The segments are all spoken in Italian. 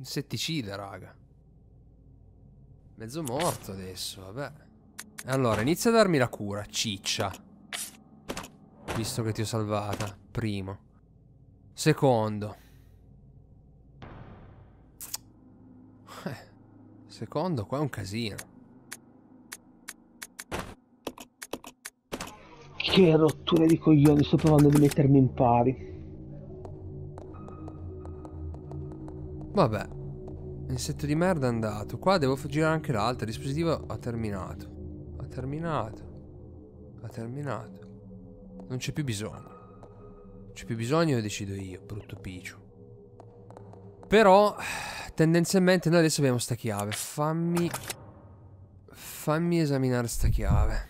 Insetticida, raga. Mezzo morto adesso, vabbè. Allora, inizia a darmi la cura, ciccia. Visto che ti ho salvata. Primo. Secondo. Eh, secondo, qua è un casino. Che rottura di coglioni, sto provando a mettermi in pari. Vabbè. Insetto di merda è andato. Qua devo girare anche l'altro. Il dispositivo ha terminato. Ha terminato. Ha terminato. Non c'è più bisogno. Non c'è più bisogno, lo decido io, brutto piccio. Però, tendenzialmente, noi adesso abbiamo sta chiave. Fammi... Fammi esaminare sta chiave.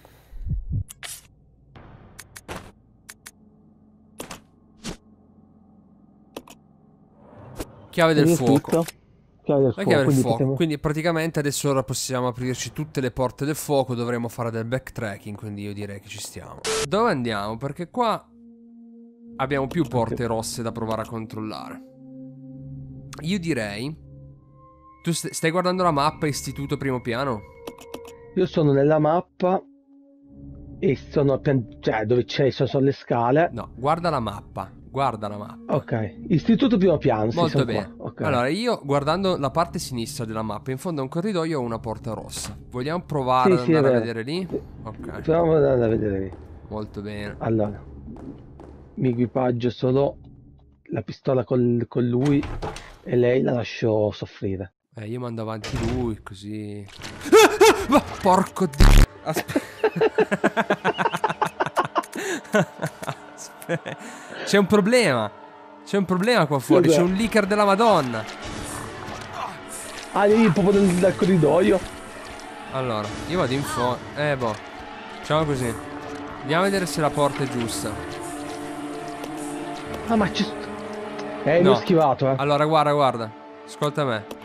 Chiave del fuoco. Chiave del fuoco, chiave del quindi, fuoco. Potremmo... quindi praticamente adesso ora possiamo aprirci tutte le porte del fuoco dovremo fare del backtracking quindi io direi che ci stiamo dove andiamo perché qua abbiamo più porte rosse da provare a controllare io direi tu st stai guardando la mappa istituto primo piano io sono nella mappa e sono cioè dove c'è sono, sono le scale no guarda la mappa Guarda la mappa. Ok, Istituto Biopianzi. Molto bene. Okay. Allora, io guardando la parte sinistra della mappa, in fondo a un corridoio ho una porta rossa. Vogliamo provare sì, ad andare sì, a vedere lì? Ok. Proviamo ad andare a vedere lì. Molto bene. Allora, mi equipaggio solo la pistola col, con lui e lei la lascio soffrire. Eh, io mando avanti lui così. Ah, ah, porco di. Aspetta. Aspetta. C'è un problema. C'è un problema qua fuori. C'è un licker della Madonna. Ah, lì proprio dal, dal corridoio. Allora, io vado in fondo. Eh, boh. Facciamo così. Andiamo a vedere se la porta è giusta. Ah, ma c'è. Eh, no. l'ho schivato, eh. Allora, guarda, guarda. Ascolta me.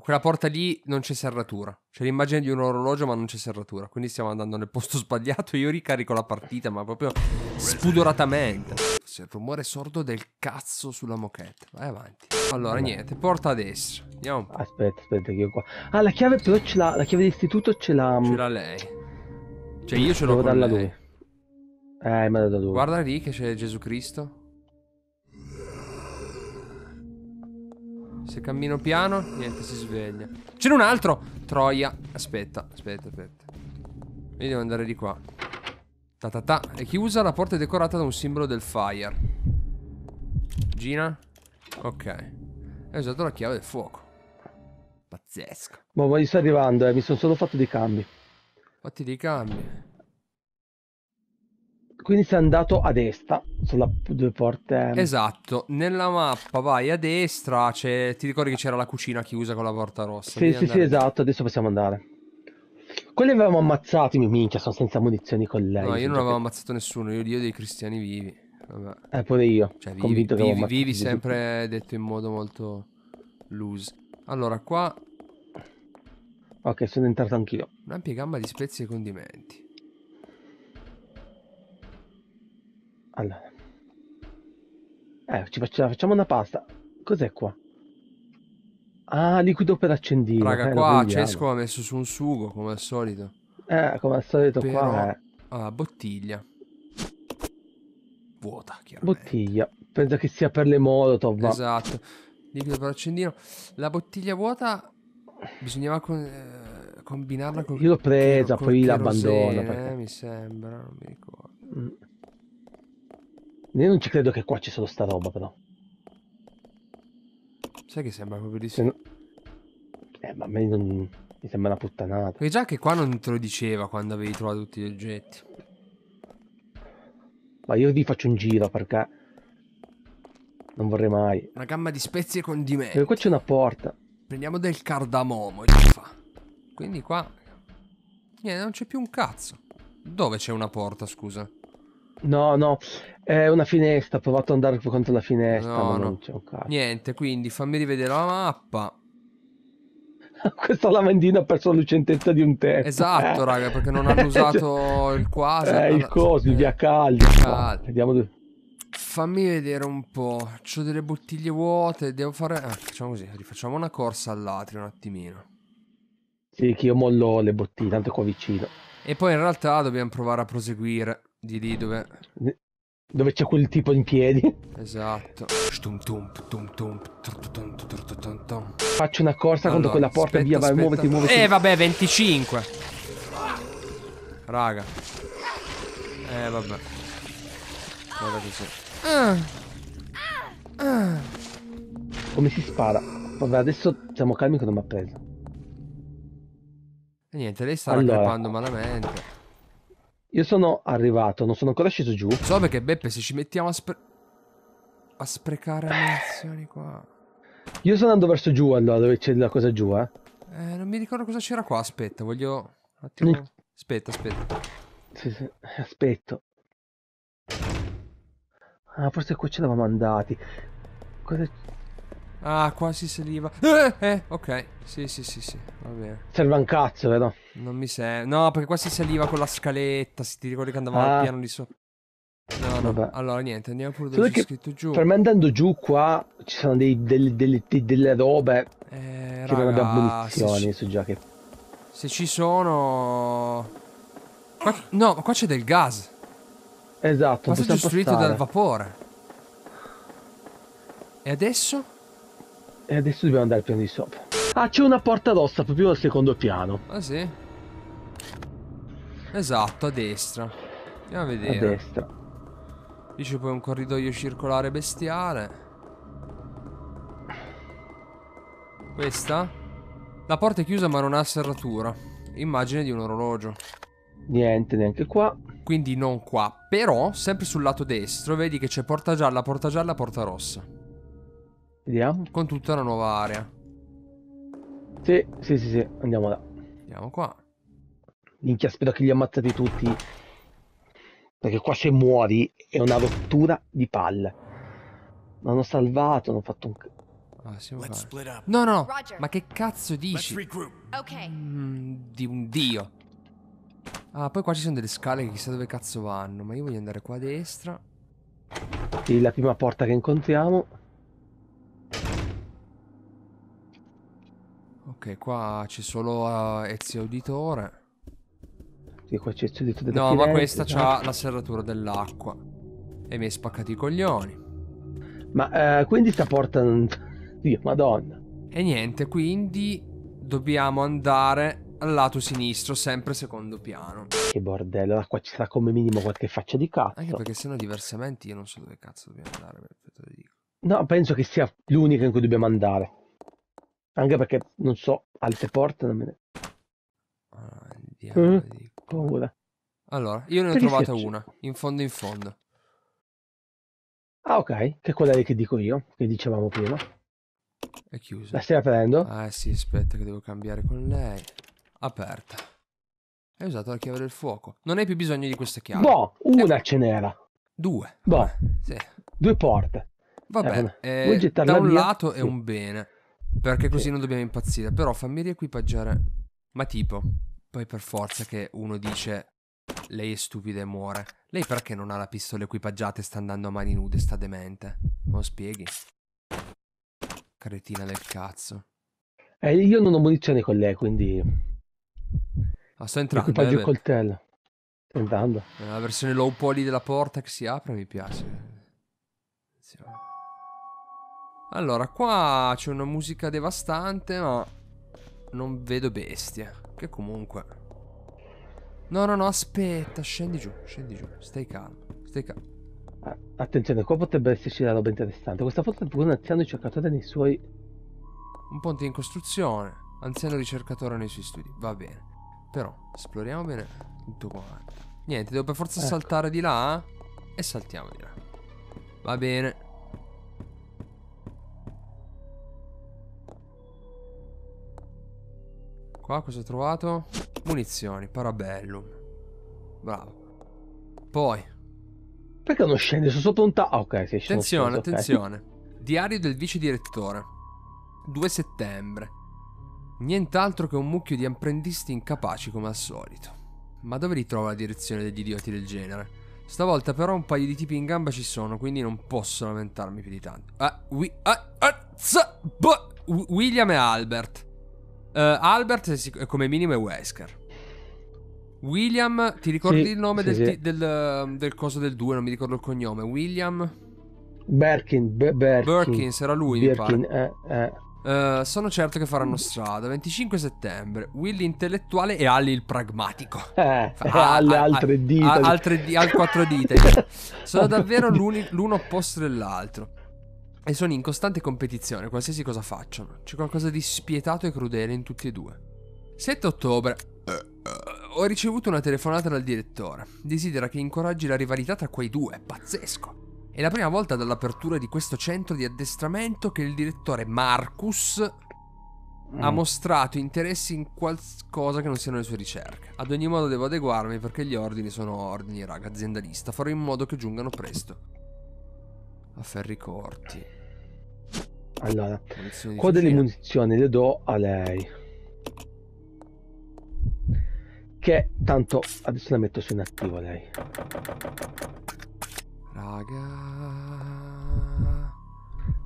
Quella porta lì non c'è serratura. C'è l'immagine di un orologio, ma non c'è serratura. Quindi stiamo andando nel posto sbagliato. Io ricarico la partita, ma proprio spudoratamente. C'è il rumore sordo del cazzo sulla moquette. Vai avanti. Allora, niente, porta a destra. Andiamo Aspetta, aspetta, che io qua. Ah, la chiave però ce l'ha. La chiave d'istituto ce l'ha. Mm, ce l'ha lei. Cioè, io ce l'ho Devo con darla lei. lui. Eh, ma da dove? Guarda lì che c'è Gesù Cristo. Se cammino piano, niente, si sveglia. C'è un altro! Troia. Aspetta, aspetta, aspetta. Io devo andare di qua. Ta ta ta. È chiusa, la porta è decorata da un simbolo del fire. Gina? Ok. Hai usato la chiave del fuoco. Pazzesco. Ma, ma io sto arrivando, eh. Mi sono solo fatto dei cambi. Fatti dei cambi. Quindi sei andato a destra, sulla due porte... Esatto, nella mappa vai a destra, ti ricordi che c'era la cucina chiusa con la porta rossa? Sì, Devi sì, sì, esatto, adesso possiamo andare. Quelli avevamo ammazzati, mi minchia, sono senza munizioni con lei. No, io non avevo ammazzato nessuno, io, io dei cristiani vivi. Vabbè. Eh, pure io. Cioè, vivi, vivi, vivi sempre detto in modo molto loose. Allora, qua... Ok, sono entrato anch'io. Un'ampia gamma di spezie e condimenti. Allora. Eh, ci faccia- cioè, facciamo una pasta. Cos'è qua? Ah, liquido per accendino. Raga, eh, qua Cesco ha messo su un sugo, come al solito. Eh, come al solito Però... qua è ah, bottiglia. Vuota, chiaramente. Bottiglia. Penso che sia per le molotov. Ma... Esatto. Liquido per accendino. La bottiglia vuota bisognava con, eh, combinarla con... Io l'ho presa, poi l'abbandono. Eh, mi sembra, non mi ricordo. Io non ci credo che qua ci sono sta roba, però. Sai che sembra proprio di sì. No... Eh, ma a me non... mi sembra una puttanata. Perché già che qua non te lo diceva quando avevi trovato tutti gli oggetti. Ma io vi faccio un giro perché non vorrei mai. Una gamma di spezie e condimenti. Perché qua c'è una porta. Prendiamo del cardamomo, gli fa. Quindi qua... Niente, non c'è più un cazzo. Dove c'è una porta, scusa? No, no, è una finestra, ho provato ad andare contro la finestra, no, ma no. non c'è un cazzo. Niente, quindi fammi rivedere la mappa. Questa lamandina ha perso la lucentezza di un tempo. Esatto, eh. raga, perché non hanno usato cioè, il quasi. Eh, il coso, eh. via caldo. caldi. Vediamo dove... Fammi vedere un po'. C'ho delle bottiglie vuote, devo fare... Ah, facciamo così, rifacciamo una corsa all'atrio un attimino. Sì, che io mollo le bottiglie, tanto qua vicino. E poi in realtà dobbiamo provare a proseguire di lì dove dove c'è quel tipo in piedi. Esatto. Faccio una corsa allora, quella porta, aspetta, via, vai, aspetta. muoviti, muoviti. Eh vabbè, 25. Raga. Eh vabbè. Guarda così. Ah. ah. Come si spara? Vabbè, adesso siamo calmi che non mi ha preso. E niente, lei sta allora. malamente. Io sono arrivato, non sono ancora sceso giù. So perché Beppe, se ci mettiamo a, spre a sprecare ammunizioni qua. Io sto andando verso giù allora, dove c'è la cosa giù, eh. eh non mi ricordo cosa c'era qua, aspetta, voglio... Un attimo... Aspetta, aspetta. Sì, sì, aspetto. Ah, forse qua ce l'avevamo andati. Cosa... Ah, qua si saliva. Eh, eh, ok. Sì, sì, sì, sì. Va bene. Serve un cazzo, vedo. Non mi serve. No, perché qua si saliva con la scaletta. Se ti ricordi che andavamo ah. al piano di sopra. No, no. Vabbè. Allora, niente, andiamo pure dove c'è scritto giù. Per me andando giù qua ci sono dei, dei, dei, delle robe eh, che raga, munizioni, so già che... Se ci sono... Qua... No, ma qua c'è del gas. Esatto, ma possiamo costruito dal vapore. E adesso? E adesso dobbiamo andare al piano di sopra. Ah, c'è una porta rossa proprio al secondo piano. Ah, sì? Esatto, a destra. Andiamo a vedere. A destra. Lì c'è poi un corridoio circolare bestiale. Questa? La porta è chiusa ma non ha serratura. Immagine di un orologio. Niente, neanche qua. Quindi non qua. Però, sempre sul lato destro, vedi che c'è porta gialla, porta gialla, porta rossa. Vediamo. Con tutta la nuova area. Sì, sì, sì, sì. Andiamo là. Andiamo qua. Minchia, spero che li ammazzate tutti. Perché qua se muori è una rottura di palle. Mi hanno salvato, hanno fatto un... Ah, sì, no, no, Roger. ma che cazzo dici? Okay. Mm, di un dio. Ah, poi qua ci sono delle scale che chissà dove cazzo vanno. Ma io voglio andare qua a destra. E la prima porta che incontriamo. Ok, qua c'è solo uh, Ezio Auditore. Sì, qua c'è Ezio Auditore. No, ma questa c'ha esatto. la serratura dell'acqua. E mi hai spaccato i coglioni. Ma uh, quindi sta porta... Dio, madonna. E niente, quindi dobbiamo andare al lato sinistro, sempre secondo piano. Che bordello, là qua ci sarà come minimo qualche faccia di cazzo. Anche perché sennò diversamente io non so dove cazzo dobbiamo andare, No, penso che sia l'unica in cui dobbiamo andare. Anche perché non so, altre porte non me ne. andiamo ah, mm. di Allora, io ne ho trovata una, in fondo in fondo. Ah, ok, che è quella lì che dico io, che dicevamo prima. È chiusa. La stai aprendo? Ah, sì, aspetta che devo cambiare con lei. Aperta. Hai usato la chiave del fuoco. Non hai più bisogno di questa chiave. Boh, eh, una eh. ce n'era. Due. Boh. Sì. Due porte. Vabbè, eh, eh da un via? lato è un bene, perché così sì. non dobbiamo impazzire. Però fammi riequipaggiare. Ma tipo, poi per forza che uno dice lei è stupida e muore. Lei perché non ha la pistola equipaggiata e sta andando a mani nude, sta demente? Non spieghi. Cretina del cazzo. Eh, io non ho munizioni con lei, quindi... Ah, sto entrando. Equipaggio eh, il coltello. Sto entrando. La versione low poly della porta che si apre mi piace. Attenzione. Allora, qua c'è una musica devastante, ma non vedo bestie. Che comunque... No, no, no, aspetta, scendi giù, scendi giù, stai calmo, stai calmo. Attenzione, qua potrebbe esserci la roba interessante. Questa volta pure un anziano ricercatore nei suoi... Un ponte in costruzione, anziano ricercatore nei suoi studi, va bene. Però, esploriamo bene tutto quanto. Niente, devo per forza ecco. saltare di là eh? e saltiamo di là. Va bene. Qua cosa ho trovato? Munizioni, parabellum. Bravo. Poi. Perché non scende? Sono sotto un tavolo. Ah, ok, si sceso. Attenzione, sotto, attenzione. Okay. Diario del vice direttore. 2 settembre. Nient'altro che un mucchio di apprendisti incapaci come al solito. Ma dove li trova la direzione degli idioti del genere? Stavolta però un paio di tipi in gamba ci sono, quindi non posso lamentarmi più di tanto. Ah, we, ah, ah, z, bo, William e Albert. Eh, Albert come minimo è Wesker. William, ti ricordi sì, il nome sì, del, sì. Del, ehm, del, coso del 2? Non mi ricordo il cognome. William Birkin. Birkin sarà Berkins era lui. Berkin, eh, eh. Uh, sono certo che faranno strada. 25 settembre, Willy intellettuale e Ali il pragmatico. Eh, eh ah, alle ah, altre ah, dita. Ah, altre di- al quattro dita. sono davvero l'uno opposto dell'altro e sono in costante competizione, qualsiasi cosa facciano. C'è qualcosa di spietato e crudele in tutti e due. 7 ottobre. Eh, ho ricevuto una telefonata dal direttore. Desidera che incoraggi la rivalità tra quei due, pazzesco. È la prima volta dall'apertura di questo centro di addestramento che il direttore Marcus ha mm. mostrato interesse in qualcosa che non siano le sue ricerche. Ad ogni modo devo adeguarmi perché gli ordini sono ordini, raga, aziendalista. Farò in modo che giungano presto a ferri corti. Allora, qua delle munizioni le do a lei. Che tanto adesso la metto su inattivo lei. Raga.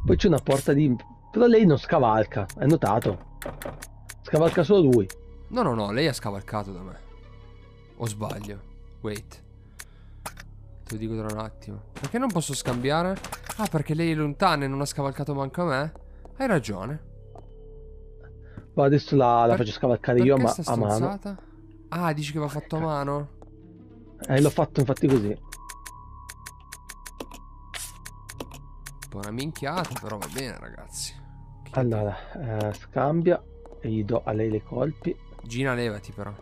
Poi c'è una porta di... Però lei non scavalca, hai notato? Scavalca solo lui. No, no, no, lei ha scavalcato da me. O sbaglio? Wait. Te lo dico tra un attimo. Perché non posso scambiare? Ah, perché lei è lontana e non ha scavalcato manco a me? Hai ragione. Ma adesso la, la perché, faccio scavalcare io ma, a mano. Ah, dici che va fatto a ecco. mano? Eh, l'ho fatto infatti così. Buona minchiata, però va bene, ragazzi. Allora, eh, scambia e gli do a lei le colpi. Gina, levati però.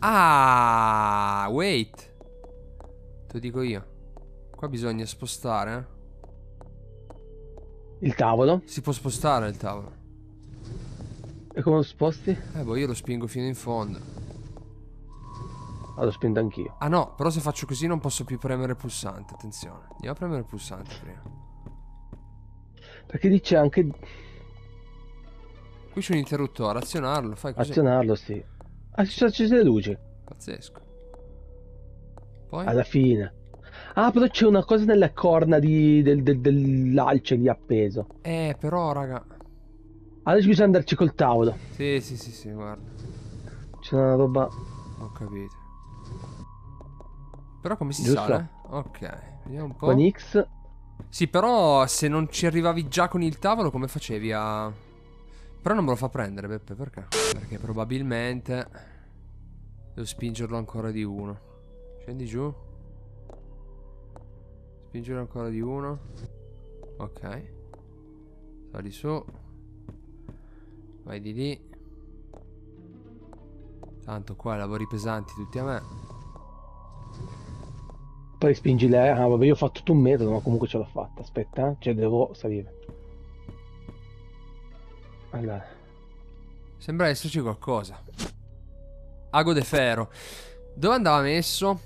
Ah, wait. Te lo dico io. Qua bisogna spostare. Eh. Il tavolo? Si può spostare il tavolo. E come lo sposti? Eh, boh, io lo spingo fino in fondo. Ah, l'ho spinto anch'io. Ah no, però se faccio così non posso più premere il pulsante, attenzione. Andiamo a premere il pulsante prima. Perché dice anche... Qui c'è un interruttore, azionarlo, fai così. Azionarlo, sì. Ah, ci sono accese le luci. Pazzesco. Poi? Alla fine. Ah, però c'è una cosa nella corna di, del, del, dell'alce lì appeso. Eh, però, raga. Adesso bisogna andarci col tavolo. Sì, sì, sì, sì, guarda. C'è una roba... Ho capito. Però come si Giusto. sale? Ok, vediamo un po'. Con X. Sì, però se non ci arrivavi già con il tavolo, come facevi a... Però non me lo fa prendere, Beppe, perché? Perché probabilmente devo spingerlo ancora di uno. Scendi giù. Spingere ancora di uno. Ok. Sali su. Vai di lì. Tanto qua lavori pesanti tutti a me. Poi spingi lei. Ah, vabbè, io ho fatto tutto un metodo, ma comunque ce l'ho fatta. Aspetta, eh. cioè devo salire. Allora. Sembra esserci qualcosa. Ago de ferro. Dove andava messo?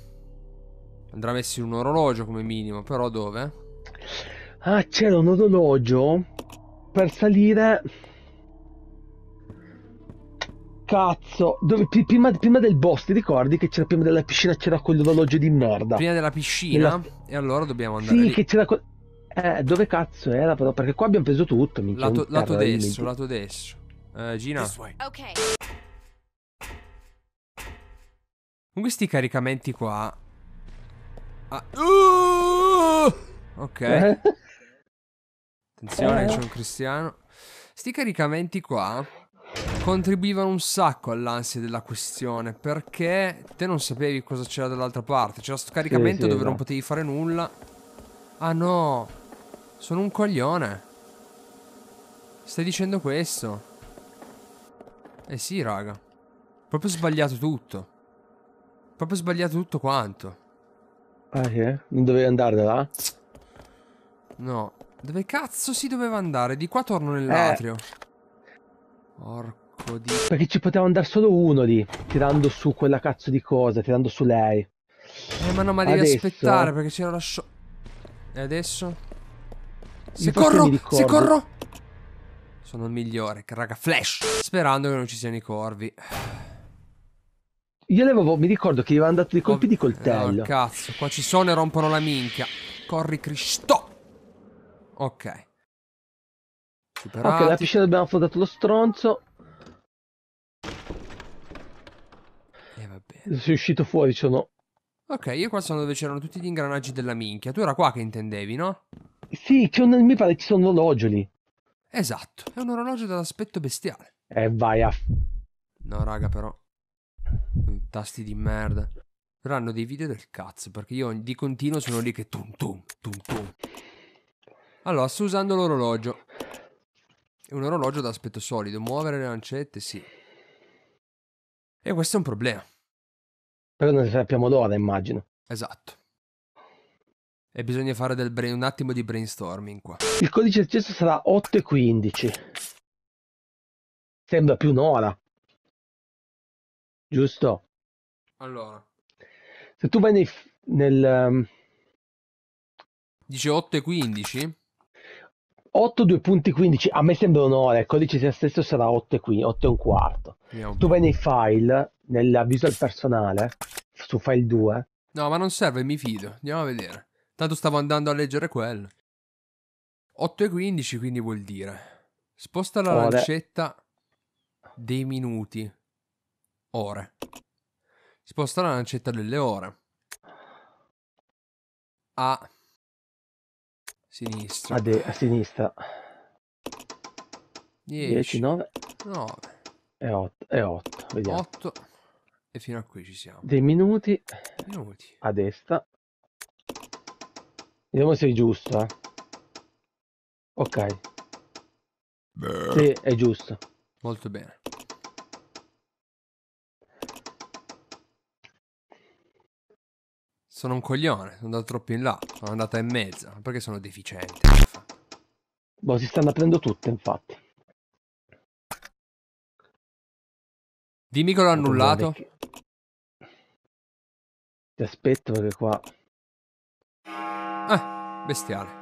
Andrà messo in un orologio come minimo, però dove? Ah, c'era un orologio per salire... Cazzo, dove, prima, prima, del boss, ti ricordi che c'era prima della piscina c'era quell'orologio di merda? Prima della piscina? Nella... E allora dobbiamo andare Sì, lì. che c'era... Eh, dove cazzo era però? Perché qua abbiamo preso tutto. Minchia, lato, lato destro, lato destro. Uh, Gina. Okay. Con questi caricamenti qua... Ah. Uh! Ok. Eh? Attenzione, eh? c'è un cristiano. Sti caricamenti qua contribuivano un sacco all'ansia della questione perché te non sapevi cosa c'era dall'altra parte. C'era questo caricamento sì, sì, dove no. non potevi fare nulla. Ah no! Sono un coglione. Stai dicendo questo? Eh sì, raga. Proprio sbagliato tutto. Proprio sbagliato tutto quanto. Ah, che? Non dovevi andare da là? No. Dove cazzo si doveva andare? Di qua torno nell'atrio. Eh. Porco di... Perché ci poteva andare solo uno lì, tirando su quella cazzo di cosa, tirando su lei. Eh, ma no, ma devi adesso... aspettare perché c'era la scio... E adesso? Se corro, se corro. Sono il migliore, raga, flash. Sperando che non ci siano i corvi. Io avevo, mi ricordo che gli avevano dato dei colpi oh, di coltello. Oh, cazzo, qua ci sono e rompono la minchia. Corri, Cristo. Ok. Superati. Ok, la piscina abbiamo affondato lo stronzo. E eh, va bene. Sei uscito fuori, no. Ok, io qua sono dove c'erano tutti gli ingranaggi della minchia. Tu era qua che intendevi, no? Sì, un, mi pare ci sono orologi Esatto, è un orologio dall'aspetto bestiale. E eh, vai a... No, raga, però... Tasti di merda. Però hanno dei video del cazzo, perché io di continuo sono lì che tum tum, tum tum. Allora, sto usando l'orologio. È un orologio d'aspetto solido. Muovere le lancette, sì. E questo è un problema. Però non sappiamo l'ora, immagino. Esatto. E bisogna fare brain, un attimo di brainstorming qua. Il codice accesso sarà 8 e 15. Sembra più un'ora. Giusto? Allora. Se tu vai nei, nel... Um... Dice 8 e 15? 8 2 punti 15, a me sembra un'ora, il codice stesso sarà 8 e, 15, 8 e un quarto. Yeah, tu vai nei file, nella visual personale, su file 2. No, ma non serve, mi fido, andiamo a vedere. Tanto stavo andando a leggere quello. 8 e 15 quindi vuol dire. Sposta la Ore. lancetta dei minuti. Ore. Sposta la lancetta delle ore. A sinistra. A, de- a sinistra. 10, 10 9. 9. E 8. E 8. Vediamo. 8. E fino a qui ci siamo. Dei minuti. Minuti. A destra. Vediamo se è giusta. Eh. Ok. Beh. Sì, è giusto. Molto bene. Sono un coglione, sono andato troppo in là, sono andata in mezzo, perché sono deficiente. Boh, si stanno aprendo tutte, infatti. Dimmi che l'ho annullato. Ti aspetto perché qua eh, bestiale.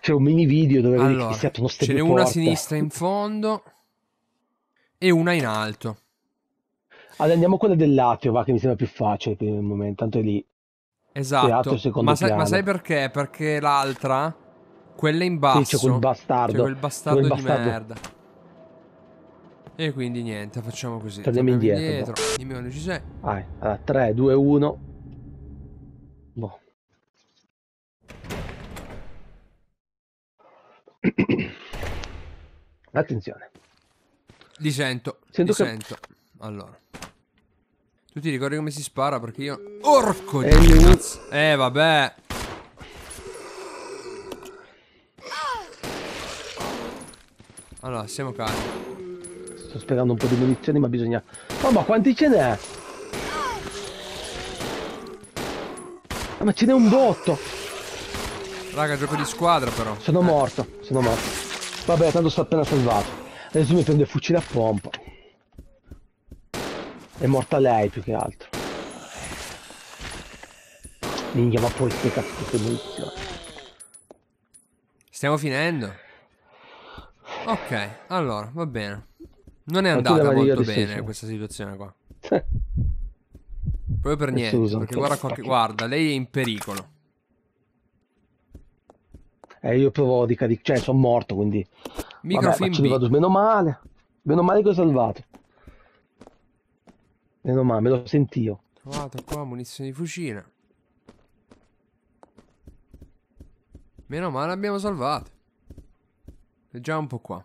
C'è un mini video dove allora, avete fissato uno Ce n'è una a sinistra in fondo e una in alto. Allora andiamo a quella del Lazio, va, che mi sembra più facile per il momento, tanto è lì. Esatto, ma, sai, ma sai, perché? Perché l'altra, quella in basso, sì, c'è quel bastardo, c'è quel bastardo, quel bastardo di bastardo. merda. E quindi niente, facciamo così. Torniamo indietro. Indietro. Dimmi quando ci sei. Vai, allora, 3, 2, 1. Boh. Attenzione. Li sento. Sento li che... sento. Allora. Tu ti ricordi come si spara? Perché io... Orco di cazzo. Eh, vabbè. Allora, siamo cari. Sto sperando un po' di munizioni, ma bisogna... Oh, ma boh, quanti ce n'è? Ah, ma ce n'è un botto! Raga, gioco di squadra però. Sono eh. morto, sono morto. Vabbè, tanto sto appena salvato. Adesso mi prende il fucile a pompa. È morta lei più che altro. Minchia, ma poi che cazzo che munizioni. Stiamo finendo. Ok, allora, va bene. Non è andata molto bene questa situazione qua. Proprio per niente. Susan, perché guarda, qualche... guarda, lei è in pericolo. Eh, io provo di caricare, cioè sono morto quindi. Microfilm Vabbè, vado, meno male, meno male che ho salvato. Meno male, me lo sentivo. Trovato qua munizioni di fucile. Meno male abbiamo salvato. Leggiamo un po' qua.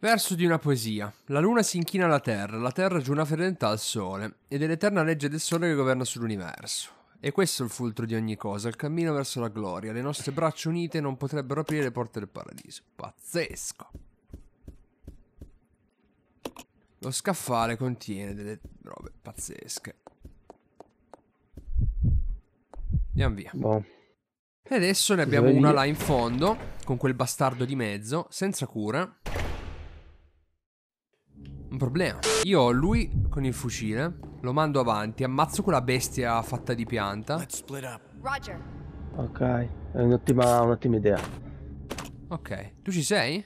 Verso di una poesia. La luna si inchina alla terra, la terra giù una fredenta al sole, ed è l'eterna legge del sole che governa sull'universo. E questo è il fulcro di ogni cosa, il cammino verso la gloria. Le nostre braccia unite non potrebbero aprire le porte del paradiso. Pazzesco! Lo scaffale contiene delle robe pazzesche. Andiamo via. Boh. E adesso ne abbiamo una là in fondo, con quel bastardo di mezzo, senza cura un problema. Io ho lui con il fucile, lo mando avanti, ammazzo quella bestia fatta di pianta. Ok, è un'ottima un idea. Ok, tu ci sei?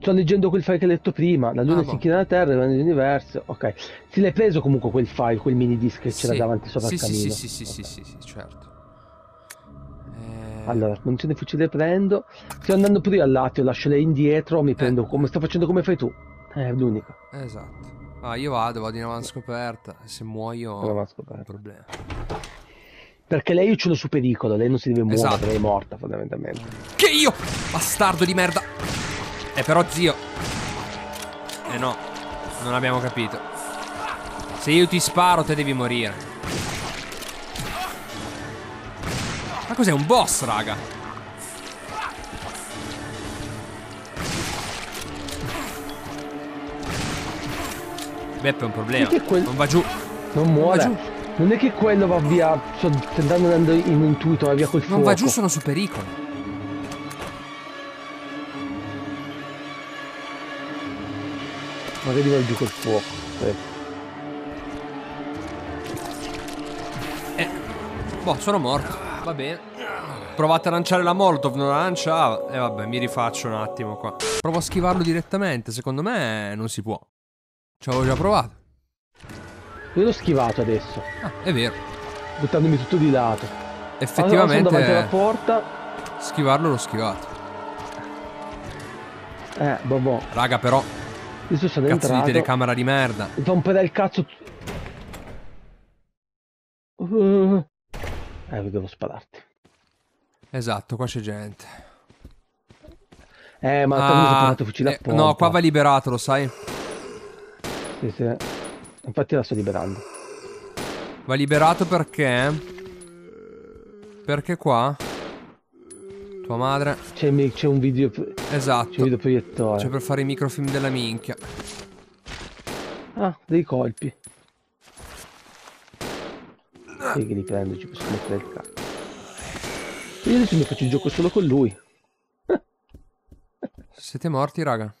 Sto leggendo quel file che hai letto prima, la luna ah, si boh. inchina alla terra, rimane l'universo. Ok, se l'hai preso comunque quel file, quel mini disc che sì. c'era davanti sopra sì, il camino? Sì, sì, sì, okay. sì, sì, sì, certo. Eh. Allora, munizione fucile prendo. Sto andando pure io al lato, lascio lei indietro, mi eh. prendo eh. come sto facendo come fai tu. È l'unico Esatto. Ah, io vado, vado in avanti scoperta Se muoio. In avanscoperta. Problema. Perché lei io ce su pericolo, lei non si deve muovere, esatto. lei è morta fondamentalmente. Che io! Bastardo di merda! Eh però zio. Eh no, non abbiamo capito. Se io ti sparo te devi morire. Ma cos'è un boss, raga? Beppe è un problema. È non va giù. Non muore. Non, va giù. non è che quello va via. Cioè, Sto andando in intuito, va via col fuoco. Non va giù, sono su pericolo. Magari va giù col fuoco. Eh. eh. Boh, sono morto. Va bene. Provate a lanciare la Molotov, non lancia. Ah, e eh, vabbè, mi rifaccio un attimo qua. Provo a schivarlo direttamente. Secondo me non si può. Ci avevo già provato. Io l'ho schivato adesso. Ah, è vero. Buttandomi tutto di lato. Effettivamente. Allora, davanti alla porta. Schivarlo l'ho schivato. Eh, boh. boh. Raga, però. Io sono cazzo entrato. di telecamera di merda. Mi fa un po' cazzo. Uh. Eh, devo spararti. Esatto, qua c'è gente. Eh, ma ah, fucile eh, No, qua va liberato, lo sai. Sì, sì. Infatti la sto liberando. Va liberato perché? Perché qua? Tua madre. C'è, un video. Esatto. C'è un video proiettore. C'è per fare i microfilm della minchia. Ah, dei colpi. Sì, che li prendo, ci posso mettere il cazzo. Io adesso mi faccio il gioco solo con lui. Siete morti, raga.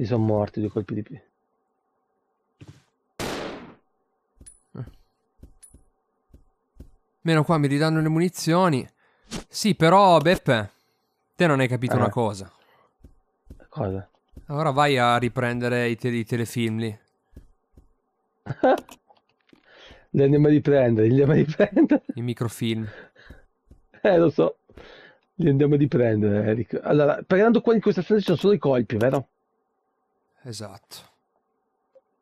Gli sono morti due colpi di più. Eh. Meno qua mi ridanno le munizioni. Sì, però, Beppe, te non hai capito eh. una cosa. Cosa? Ora vai a riprendere i, te- i telefilm lì. li andiamo a riprendere, li andiamo a riprendere. I microfilm. Eh, lo so. Li andiamo a riprendere, Eric. Allora, per andando qua in questa stanza ci sono solo i colpi, vero? Esatto.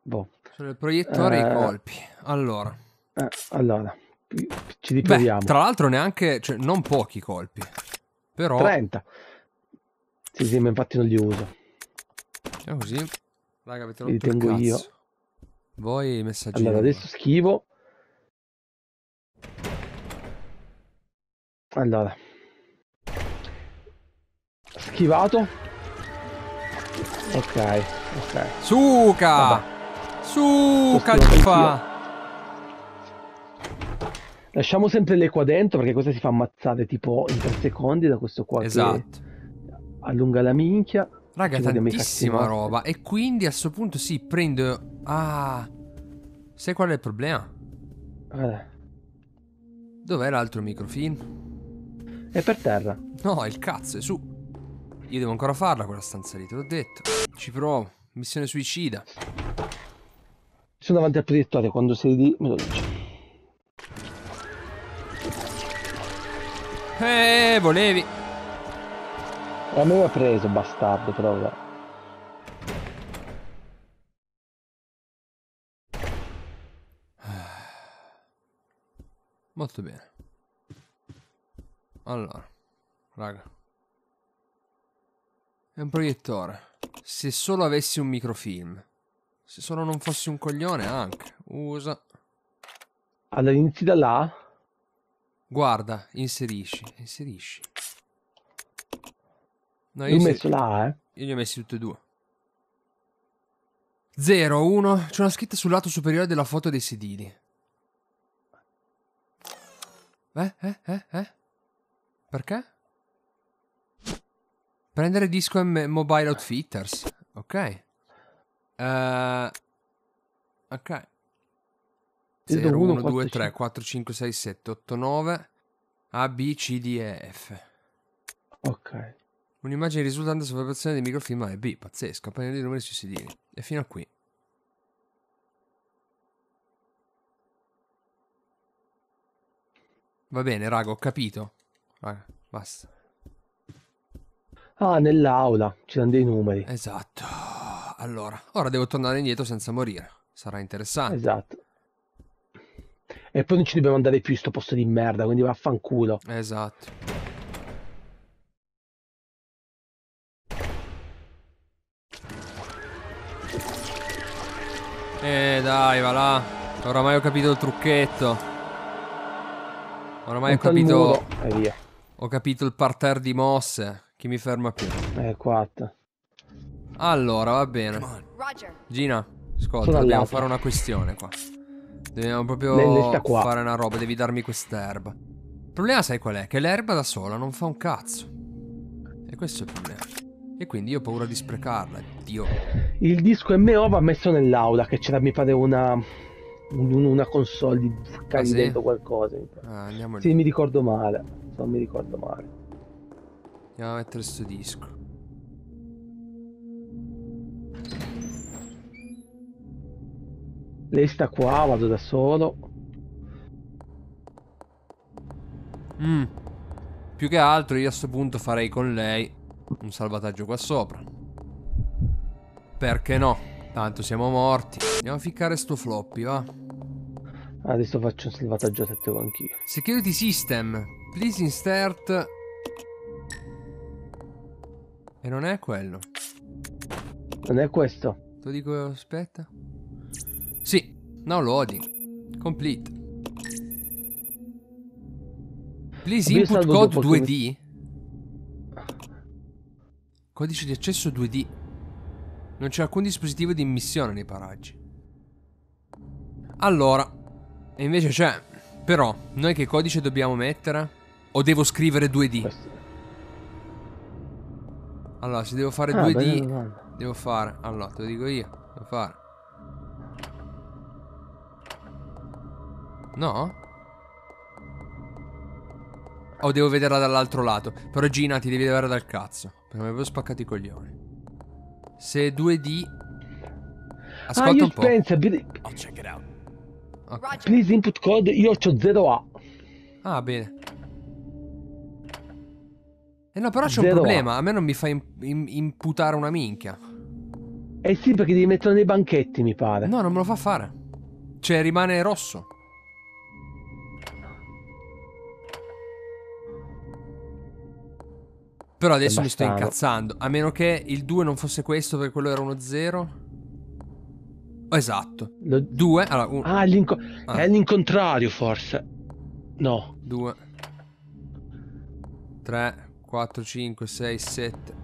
Boh. Sono il proiettore e i eh, colpi. Allora. Eh, allora, ci riproviamo. Beh, tra l'altro neanche, cioè, non pochi colpi. Però... 30. Sì, sì, ma infatti non li uso. È così. Raga, avete rotto li tengo io. Voi messaggi. Allora, adesso schivo. Allora. Schivato. Ok, ok. Suca! Suca ti fa! Lasciamo sempre le qua dentro perché questa si fa ammazzare tipo in 3 secondi da questo qua esatto. allunga la minchia. Raga, tantissima roba. E quindi a questo punto sì, prendo... Ah... Sai qual è il problema? Eh. Dov'è l'altro microfilm? È per terra. No, il cazzo, è su. Io devo ancora farla quella stanza lì, te l'ho detto. Ci provo. Missione suicida. Sono davanti al proiettore, quando sei lì me lo dice. Eh, volevi. E eh, a me l'ha preso, bastardo, però vabbè. Molto bene. Allora, raga. È un proiettore. Se solo avessi un microfilm. Se solo non fossi un coglione anche. Usa. Allora inizi da là. Guarda, inserisci, inserisci. No, io, ho messo là, eh. Io li ho messi tutti e due. 0, 1. C'è una scritta sul lato superiore della foto dei sedili. Eh, eh, eh, eh. Perché? Prendere disco e mobile outfitters. Ok. Uh, ok. 0, 1, 2, 3, 4, 5, 6, 7, 8, 9. A, B, C, D e F. Ok. Un'immagine risultante sulla preparazione del microfilm A B. Pazzesco. Appena di numeri sui sedili. E fino a qui. Va bene, raga, ho capito. Raga, basta. Ah, nell'aula ci sono dei numeri. Esatto. Allora, ora devo tornare indietro senza morire. Sarà interessante. Esatto. E poi non ci dobbiamo andare più in sto posto di merda, quindi vaffanculo. Esatto. Eh dai, va là. Oramai ho capito il trucchetto. Oramai Monta ho capito. E via. Ho capito il parterre di mosse. Chi mi ferma più. Eh, 4. Allora, va bene. Gina, ascolta, Sono dobbiamo fare una questione qua. Dobbiamo proprio qua. fare una roba, devi darmi quest'erba. Il problema sai qual è? Che l'erba da sola non fa un cazzo. E questo è il problema. E quindi io ho paura di sprecarla, Dio. Il disco MO va messo nell'aula, che c'era mi pare una... Una console di ficcare ah, sì? dentro qualcosa. Mi ah, sì, lì. mi ricordo male. Non mi ricordo male. Andiamo a mettere sto disco. Lei sta qua, vado da solo. Mm. Più che altro io a questo punto farei con lei un salvataggio qua sopra. Perché no? Tanto siamo morti. Andiamo a ficcare sto floppy, va? Adesso faccio un salvataggio a te anch'io. Security system. Please insert e non è quello. Non è questo. lo dico, aspetta. Sì, now loading. Complete. Please input code 2D. Codice di accesso 2D. Non c'è alcun dispositivo di immissione nei paraggi. Allora, e invece c'è. Però, noi che codice dobbiamo mettere? O devo scrivere 2D? Questo. Allora, se devo fare ah, due d eh, Devo fare... Allora, te lo dico io. Devo fare... No? O devo vederla dall'altro lato. Però Gina, ti devi levare dal cazzo. Perché mi avevo spaccato i coglioni. Se 2D... Ascolta ah, un po'. Pensa, be... I'll check it out. Okay. Please input code, io ho 0A. Ah, bene. Eh no, però c'è un problema. A me non mi fa in, in, imputare una minchia. Eh sì, perché devi metterlo nei banchetti, mi pare. No, non me lo fa fare. Cioè, rimane rosso. Però adesso mi sto incazzando. A meno che il 2 non fosse questo, perché quello era uno 0. Esatto. 2. Lo... Allora, un... Ah, l'inco... ah, è l'incontrario forse. No. 2. 3. 4, 5, 6, 7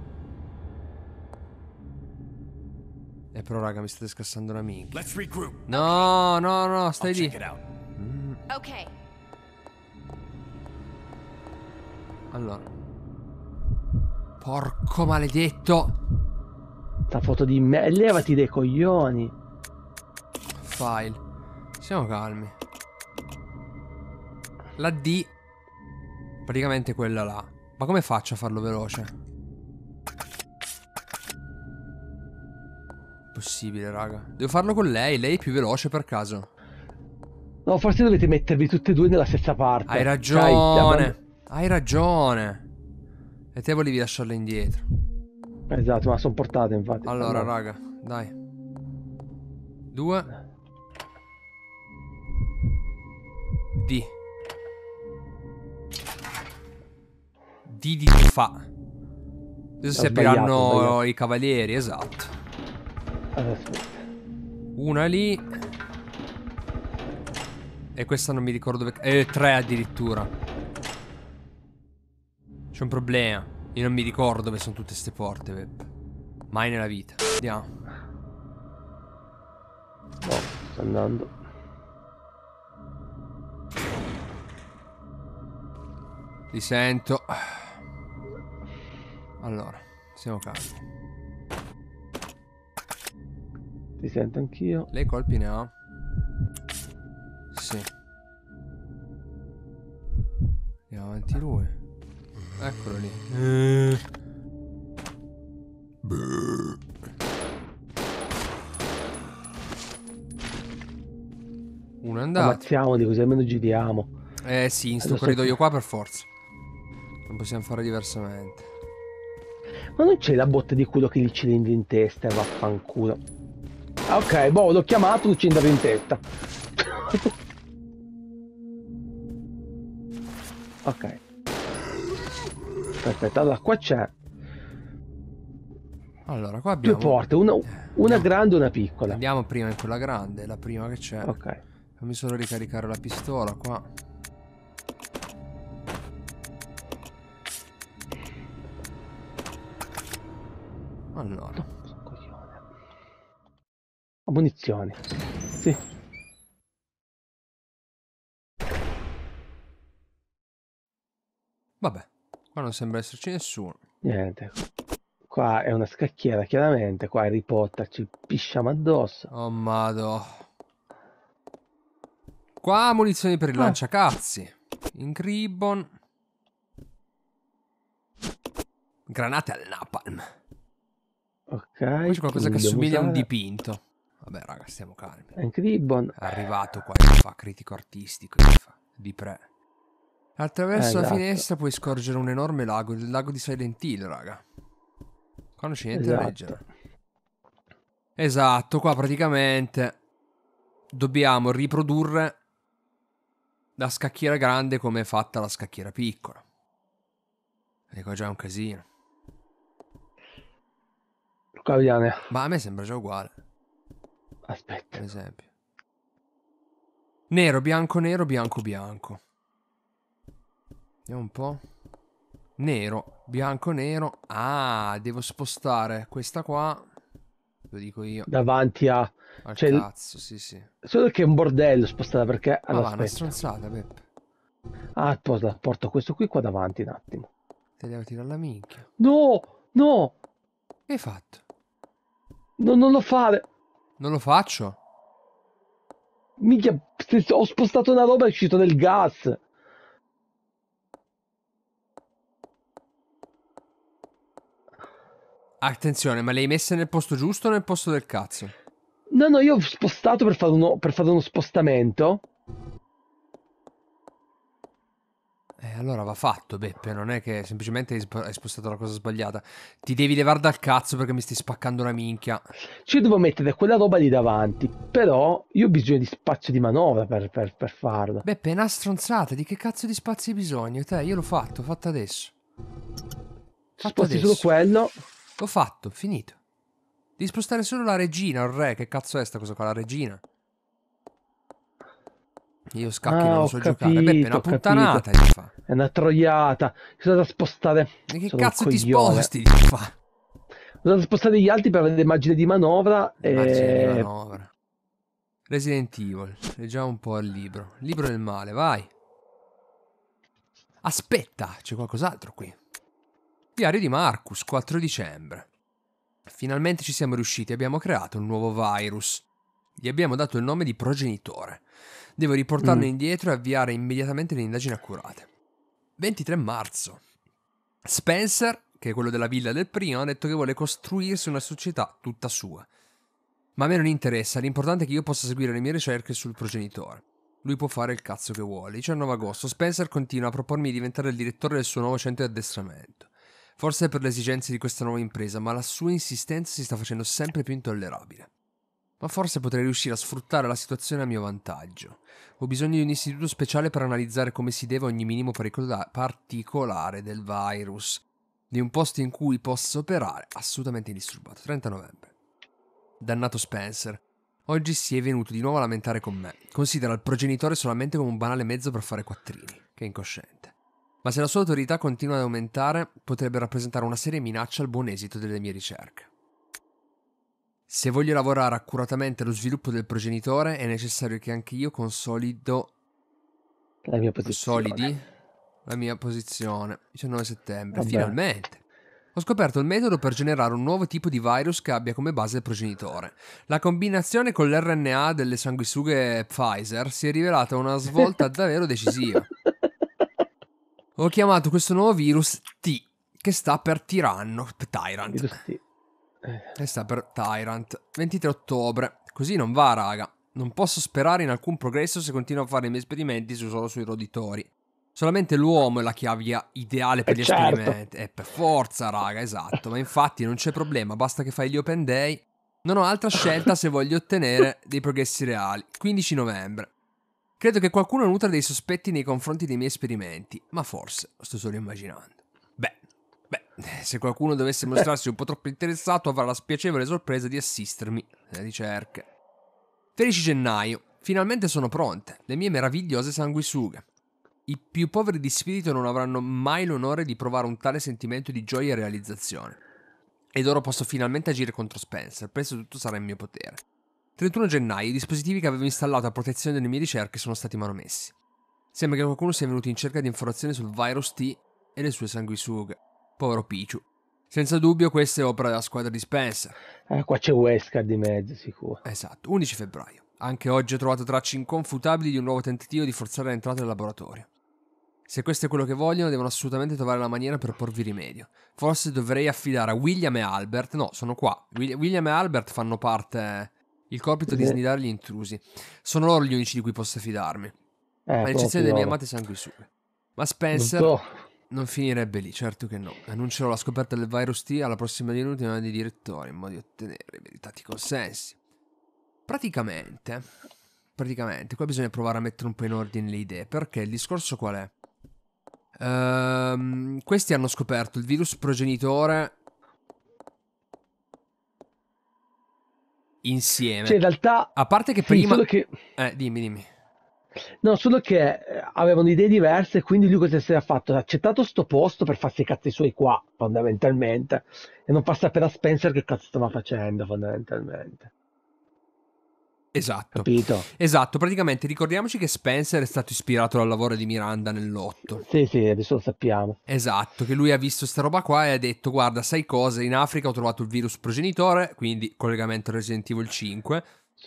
E eh, però raga mi state scassando la minchia No, no, no, stai lì mm. Ok Allora Porco maledetto Sta foto di me Levati dei coglioni File Siamo calmi La D Praticamente quella là ma come faccio a farlo veloce? Possibile, raga. Devo farlo con lei, lei è più veloce per caso. No, forse dovete mettervi tutti e due nella stessa parte. Hai ragione. Dai, Hai ragione. E te volevi lasciarle indietro. Esatto, ma sono portate infatti. Allora, allora. raga, dai. Due. Eh. D. Didi lo fa. Adesso si apriranno i cavalieri, esatto. Una lì. E questa non mi ricordo dove... Eh, tre addirittura. C'è un problema. Io non mi ricordo dove sono tutte queste porte, Pep. Mai nella vita. Andiamo. No, sta andando. Li sento. Allora, siamo calmi. Ti sento anch'io. Lei colpi ne ha? Sì. Andiamo avanti lui. Eccolo lì. Eh. Uno è andato. Ammazziamoli così almeno giriamo. Eh sì, in sto corridoio qua per forza. Non possiamo fare diversamente. Ma non c'è la botta di culo che gli ci cilindri in testa e vaffanculo. Ok, boh, l'ho chiamato, un cilindro in testa. ok. Perfetto, allora qua c'è... Allora, qua abbiamo... Due porte, una, eh, una grande e una piccola. Andiamo prima in quella grande, la prima che c'è. Ok. Fammi solo ricaricare la pistola qua. Allora, coglione. munizioni. Sì. Vabbè, qua non sembra esserci nessuno. Niente. Qua è una scacchiera, chiaramente. Qua Harry Potter ci pisciamo addosso. Oh, mado. Qua munizioni per il ah. lanciacazzi. In Ribbon. Granate al napalm. Ok. Poi c'è qualcosa che assomiglia a un dipinto. Vabbè, raga, stiamo calmi. Anche Ribbon. È arrivato qua che fa critico artistico. Fa. Di pre. Attraverso esatto. la finestra puoi scorgere un enorme lago, il lago di Silent Hill, raga. Qua non c'è niente esatto. da leggere. Esatto, qua praticamente dobbiamo riprodurre la scacchiera grande come è fatta la scacchiera piccola. E ecco, qua già è un casino. Caviane. Ma a me sembra già uguale. Aspetta. Per esempio. Nero, bianco, nero, bianco, bianco. Vediamo un po'. Nero, bianco, nero. Ah, devo spostare questa qua. Lo dico io. Davanti a... Al cioè, cazzo, sì, sì. Solo che è un bordello spostata perché... Allora, ah, ah, va, una stronzata, Peppe. Ah, posa, porto questo qui qua davanti un attimo. Te devo tirare la minchia. No, no. Che hai fatto? No, non lo fare. Non lo faccio. Minchia, ho spostato una roba e è uscito del gas. Attenzione, ma le hai messe nel posto giusto o nel posto del cazzo? No, no, io ho spostato per fare uno, per fare uno spostamento. Eh, allora va fatto, Beppe, non è che semplicemente hai spostato la cosa sbagliata. Ti devi levare dal cazzo perché mi stai spaccando una minchia. Ci devo mettere quella roba lì davanti, però io ho bisogno di spazio di manovra per, per, per farla. Beppe, è una stronzata, di che cazzo di spazio hai bisogno? Te, io l'ho fatto, ho fatto adesso. Fatto Sposti adesso. solo quello. L'ho fatto, finito. Devi spostare solo la regina, il re, che cazzo è sta cosa qua, la regina? Io scacchi ah, non so capito, giocare. Beppe, è una puttanata gli fa. È una troiata. Mi sono da spostare. E che sono cazzo ti sposti? Gli fa. Mi sono da spostare gli altri per avere margine di manovra. E... Margine di manovra. Resident Evil. Leggiamo un po' il libro. Libro del male, vai. Aspetta, c'è qualcos'altro qui. Diario di Marcus, 4 dicembre. Finalmente ci siamo riusciti, abbiamo creato un nuovo virus. Gli abbiamo dato il nome di progenitore. Devo riportarlo mm. indietro e avviare immediatamente le indagini accurate. 23 marzo. Spencer, che è quello della villa del primo, ha detto che vuole costruirsi una società tutta sua. Ma a me non interessa, l'importante è che io possa seguire le mie ricerche sul progenitore. Lui può fare il cazzo che vuole. 19 agosto, Spencer continua a propormi di diventare il direttore del suo nuovo centro di addestramento. Forse per le esigenze di questa nuova impresa, ma la sua insistenza si sta facendo sempre più intollerabile ma forse potrei riuscire a sfruttare la situazione a mio vantaggio. Ho bisogno di un istituto speciale per analizzare come si deve ogni minimo particolare del virus, di un posto in cui posso operare assolutamente indisturbato. 30 novembre. Dannato Spencer. Oggi si è venuto di nuovo a lamentare con me. Considera il progenitore solamente come un banale mezzo per fare quattrini. Che incosciente. Ma se la sua autorità continua ad aumentare, potrebbe rappresentare una seria minaccia al buon esito delle mie ricerche. Se voglio lavorare accuratamente allo sviluppo del progenitore, è necessario che anche io consolido la mia posizione. Solidi la mia posizione. 19 settembre, Vabbè. finalmente. Ho scoperto il metodo per generare un nuovo tipo di virus che abbia come base il progenitore. La combinazione con l'RNA delle sanguisughe Pfizer si è rivelata una svolta davvero decisiva. Ho chiamato questo nuovo virus T, che sta per tiranno, tyrant. E eh. sta per Tyrant. 23 ottobre. Così non va, raga. Non posso sperare in alcun progresso se continuo a fare i miei esperimenti solo sui roditori. Solamente l'uomo è la chiavia ideale per eh gli certo. esperimenti. Eh, per forza, raga, esatto. Ma infatti non c'è problema, basta che fai gli open day. Non ho altra scelta se voglio ottenere dei progressi reali. 15 novembre. Credo che qualcuno nutra dei sospetti nei confronti dei miei esperimenti, ma forse lo sto solo immaginando. Eh, se qualcuno dovesse mostrarsi un po' troppo interessato, avrà la spiacevole sorpresa di assistermi nelle eh, ricerche. 13 gennaio. Finalmente sono pronte le mie meravigliose sanguisughe. I più poveri di spirito non avranno mai l'onore di provare un tale sentimento di gioia e realizzazione. Ed ora posso finalmente agire contro Spencer, penso tutto sarà in mio potere. 31 gennaio, i dispositivi che avevo installato a protezione delle mie ricerche sono stati manomessi. Sembra che qualcuno sia venuto in cerca di informazioni sul virus T e le sue sanguisughe. Povero Picciu. Senza dubbio questa è opera della squadra di Spencer. Eh, qua c'è Wesker di mezzo, sicuro. Esatto, 11 febbraio. Anche oggi ho trovato tracce inconfutabili di un nuovo tentativo di forzare l'entrata del laboratorio. Se questo è quello che vogliono, devono assolutamente trovare la maniera per porvi rimedio. Forse dovrei affidare a William e Albert. No, sono qua. William e Albert fanno parte. Il compito di eh. snidare gli intrusi. Sono loro gli unici di cui posso fidarmi. Eh, a eccezione dei mie amate sanguisughe. Ma Spencer. Non finirebbe lì, certo che no. Annuncerò la scoperta del virus T alla prossima riunione dei direttori in modo di ottenere i meritati consensi. Praticamente, praticamente, qua bisogna provare a mettere un po' in ordine le idee, perché il discorso qual è? Ehm, questi hanno scoperto il virus progenitore insieme. Cioè, in realtà... A parte che prima... Sì, che... Eh, dimmi, dimmi. No, solo che eh, avevano idee diverse, quindi lui cosa si era fatto? Ha accettato sto posto per farsi i cazzi suoi qua, fondamentalmente, e non fa sapere a Spencer che cazzo stava facendo, fondamentalmente. Esatto. Capito? Esatto, praticamente ricordiamoci che Spencer è stato ispirato dal lavoro di Miranda nell'otto. Sì, sì, adesso lo sappiamo. Esatto, che lui ha visto sta roba qua e ha detto "Guarda, sai cosa? In Africa ho trovato il virus progenitore, quindi collegamento Resident Evil 5"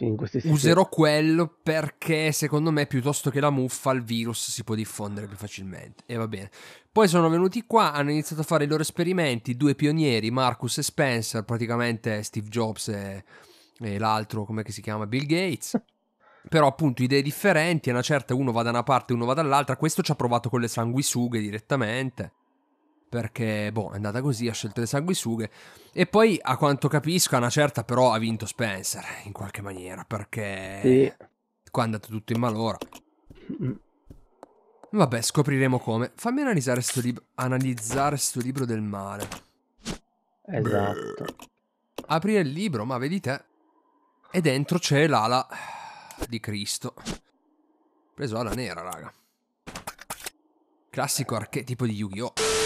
in queste situazioni. Userò quello perché secondo me piuttosto che la muffa il virus si può diffondere più facilmente. E va bene. Poi sono venuti qua, hanno iniziato a fare i loro esperimenti, due pionieri, Marcus e Spencer, praticamente Steve Jobs e, e l'altro, come si chiama, Bill Gates. però appunto idee differenti, una certa uno va da una parte, uno va dall'altra, questo ci ha provato con le sanguisughe direttamente perché boh, è andata così, ha scelto le sanguisughe e poi a quanto capisco a una certa però ha vinto Spencer in qualche maniera perché sì. qua è andato tutto in malora. Mm. Vabbè, scopriremo come. Fammi analizzare sto, lib- analizzare sto libro del male. Esatto. Aprire il libro, ma vedi te. E dentro c'è l'ala di Cristo. Preso ala nera, raga. Classico archetipo di Yu-Gi-Oh!